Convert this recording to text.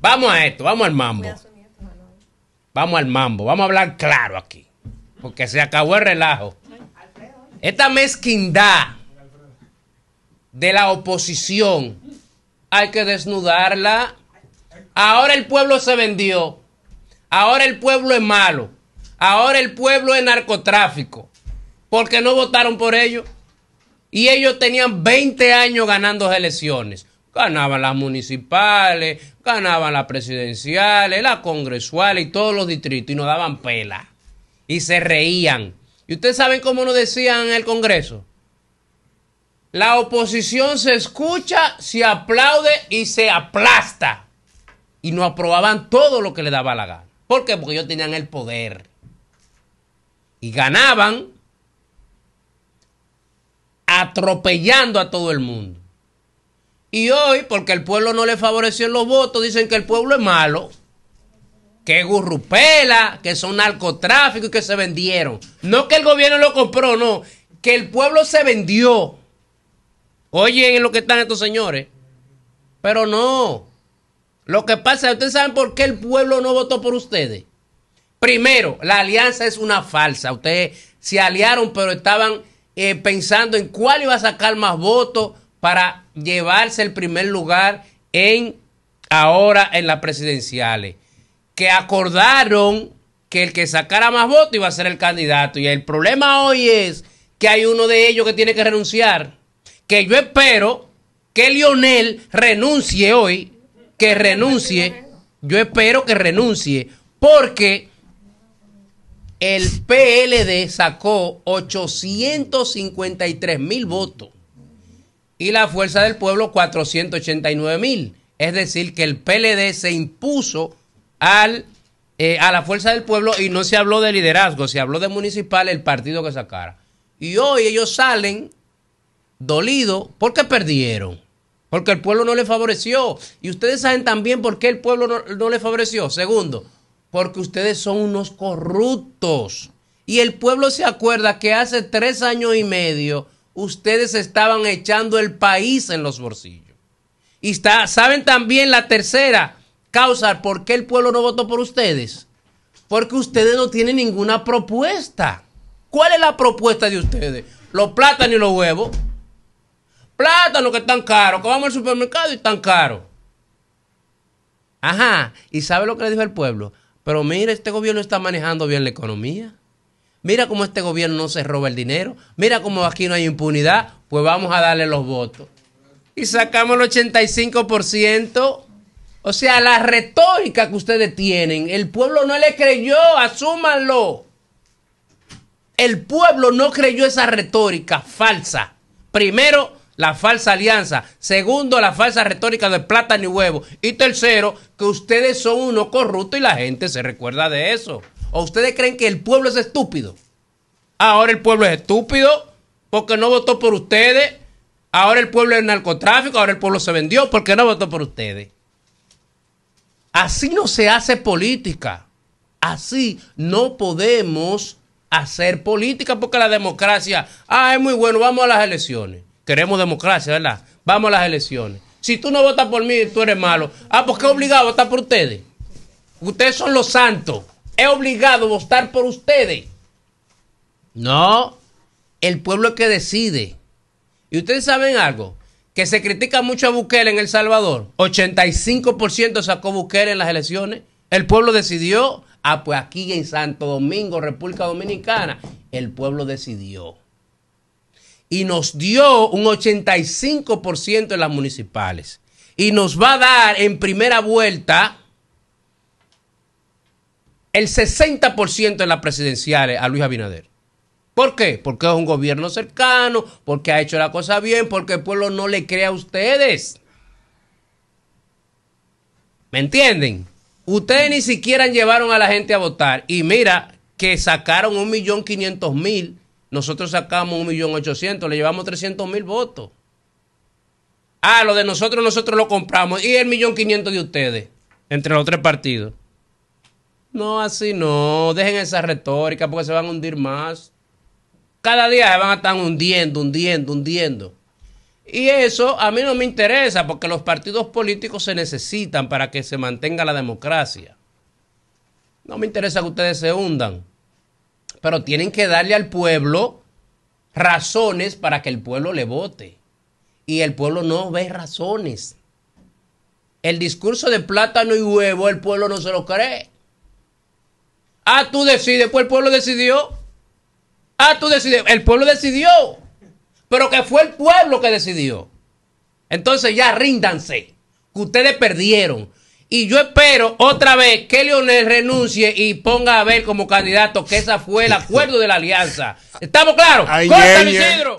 Vamos a esto, vamos al mambo. Vamos al mambo, vamos a hablar claro aquí. Porque se acabó el relajo. Esta mezquindad de la oposición hay que desnudarla. Ahora el pueblo se vendió. Ahora el pueblo es malo. Ahora el pueblo es narcotráfico. Porque no votaron por ellos. Y ellos tenían 20 años ganando elecciones ganaban las municipales, ganaban las presidenciales, las congresuales y todos los distritos y nos daban pela y se reían. ¿Y ustedes saben cómo nos decían en el Congreso? La oposición se escucha, se aplaude y se aplasta. Y no aprobaban todo lo que le daba la gana. ¿Por qué? Porque ellos tenían el poder. Y ganaban atropellando a todo el mundo. Y hoy, porque el pueblo no le favoreció en los votos, dicen que el pueblo es malo, que es gurrupela, que son narcotráfico y que se vendieron. No que el gobierno lo compró, no, que el pueblo se vendió. Oye, en lo que están estos señores. Pero no. Lo que pasa, ustedes saben por qué el pueblo no votó por ustedes. Primero, la alianza es una falsa. Ustedes se aliaron, pero estaban eh, pensando en cuál iba a sacar más votos para llevarse el primer lugar en ahora en las presidenciales. Que acordaron que el que sacara más votos iba a ser el candidato. Y el problema hoy es que hay uno de ellos que tiene que renunciar. Que yo espero que Lionel renuncie hoy. Que renuncie. Yo espero que renuncie. Porque el PLD sacó 853 mil votos y la Fuerza del Pueblo 489 mil. Es decir, que el PLD se impuso al, eh, a la Fuerza del Pueblo y no se habló de liderazgo, se habló de municipal, el partido que sacara. Y hoy ellos salen dolidos porque perdieron. Porque el pueblo no le favoreció. Y ustedes saben también por qué el pueblo no, no le favoreció. Segundo, porque ustedes son unos corruptos. Y el pueblo se acuerda que hace tres años y medio ustedes estaban echando el país en los bolsillos. Y está, saben también la tercera causa, ¿por qué el pueblo no votó por ustedes? Porque ustedes no tienen ninguna propuesta. ¿Cuál es la propuesta de ustedes? Los plátanos y los huevos. Plátanos que están caros, que vamos al supermercado y están caros. Ajá, y sabe lo que le dijo el pueblo. Pero mire, este gobierno está manejando bien la economía. Mira cómo este gobierno no se roba el dinero. Mira cómo aquí no hay impunidad. Pues vamos a darle los votos. Y sacamos el 85%. O sea, la retórica que ustedes tienen, el pueblo no le creyó, asúmanlo. El pueblo no creyó esa retórica falsa. Primero, la falsa alianza. Segundo, la falsa retórica de plátano y huevo. Y tercero, que ustedes son unos corruptos y la gente se recuerda de eso. ¿O ustedes creen que el pueblo es estúpido? Ahora el pueblo es estúpido porque no votó por ustedes. Ahora el pueblo es narcotráfico. Ahora el pueblo se vendió porque no votó por ustedes. Así no se hace política. Así no podemos hacer política porque la democracia, ah, es muy bueno, vamos a las elecciones. Queremos democracia, ¿verdad? Vamos a las elecciones. Si tú no votas por mí, tú eres malo. Ah, ¿por pues qué obligado a votar por ustedes? Ustedes son los santos he obligado a votar por ustedes. No, el pueblo es que decide. Y ustedes saben algo, que se critica mucho a Bukele en El Salvador. 85% sacó Bukele en las elecciones. El pueblo decidió. Ah, pues aquí en Santo Domingo, República Dominicana, el pueblo decidió. Y nos dio un 85% en las municipales. Y nos va a dar en primera vuelta el 60% en las presidenciales a Luis Abinader. ¿Por qué? Porque es un gobierno cercano, porque ha hecho la cosa bien, porque el pueblo no le cree a ustedes. ¿Me entienden? Ustedes ni siquiera llevaron a la gente a votar. Y mira que sacaron 1.500.000. Nosotros sacamos 1.800.000. Le llevamos 300.000 votos. Ah, lo de nosotros, nosotros lo compramos. Y el millón quinientos de ustedes, entre los tres partidos. No, así no. Dejen esa retórica porque se van a hundir más. Cada día se van a estar hundiendo, hundiendo, hundiendo. Y eso a mí no me interesa porque los partidos políticos se necesitan para que se mantenga la democracia. No me interesa que ustedes se hundan. Pero tienen que darle al pueblo razones para que el pueblo le vote. Y el pueblo no ve razones. El discurso de plátano y huevo el pueblo no se lo cree. Ah, tú decides. Pues el pueblo decidió. Ah, tú decides. El pueblo decidió. Pero que fue el pueblo que decidió. Entonces ya ríndanse. Que ustedes perdieron. Y yo espero otra vez que Leonel renuncie y ponga a ver como candidato que esa fue el acuerdo de la alianza. ¿Estamos claros?